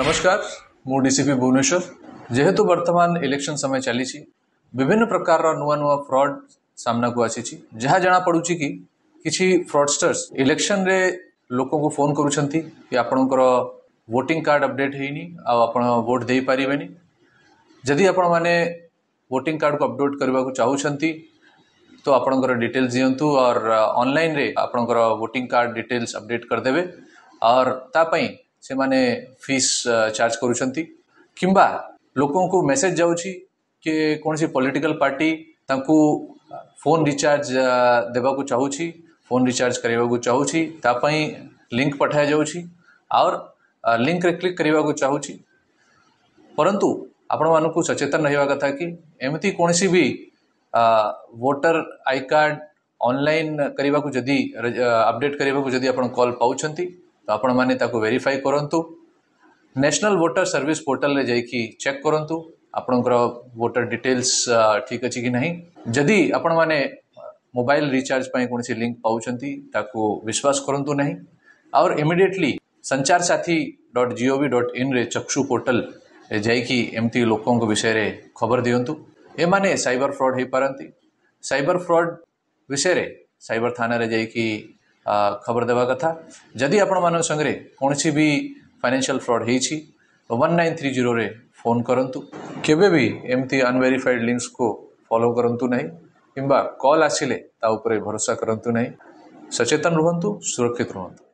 નમસ્કાર હું ડીસીપી ભુવનેશ્વર ଯେହେତୁ ବର୍ତ୍ତମାନ ଇଲେକ୍ସନ୍ ସମୟ ଚାଲିଛି ବିଭିନ୍ନ ପ୍ରକାରର ନୂଆ ନୂଆ ଫ୍ରଡ୍ ସାମ୍ନାକୁ ଆସିଛି ଯାହା ଜଣାପଡ଼ୁଛି କି କିଛି ଫ୍ରଡଷ୍ଟର୍ସ ଇଲେକ୍ସନ୍ରେ ଲୋକଙ୍କୁ ଫୋନ୍ କରୁଛନ୍ତି କି ଆପଣଙ୍କର ଭୋଟିଂ କାର୍ଡ଼ ଅପଡ଼େଟ୍ ହେଇନି ଆଉ ଆପଣ ଭୋଟ୍ ଦେଇପାରିବେନି ଯଦି ଆପଣମାନେ ଭୋଟିଂ କାର୍ଡ଼କୁ ଅପଡ଼େଟ୍ କରିବାକୁ ଚାହୁଁଛନ୍ତି तो आपणकर डिटेल्स दिंतु और ऑनलाइन रे वोटिंग कार्ड डिटेल्स अपडेट करदे और तापाई से माने फीस चार्ज करुँच लोक को मेसेज जाऊँगी कि कौन सी पॉलिटिकल पार्टी ताकू फोन रिचार्ज देवा चाहूँ फोन रिचार्ज करवाक को चाहूँगी तापाई लिंक पठा जाऊँगी और लिंक रे क्लिक करने को चाहूँगी परंतु आपण मानक सचेतन रहा कथा कि एमती कौन सी भी वोटर आई कार्ड ऑनलाइन करने को अपडेट करने को कॉल पाँच तो आपण मैंने वेरीफाई करूँ नेशनल वोटर सर्विस पोर्टाल जाकि चेक करूँ आपण वोटर डिटेल्स ठीक अच्छे कि नहीं जदि आपण मैंने मोबाइल रिचार्ज पर कौन सी लिंक ताको विश्वास करूँ ना और इमिडिएटली संचार साथी डट जीओवी डट इन चक्षु पोर्टाल जाकि लोक विषय खबर दिंतु एम सैबर फ्रड हो पारती सबर फ्रड विषय सैबर थाना जा खबर देवा कथा जदि आपण मान संगे कौन सी फाइनेसियाल फ्रड हो one nine three zero phone करूँ केवी एमती अनवेरीफाइड लिंक्स को फॉलो करूँ ना किंबा कल आसिले भरोसा करूँ ना सचेतन रुहतु सुरक्षित रुहतु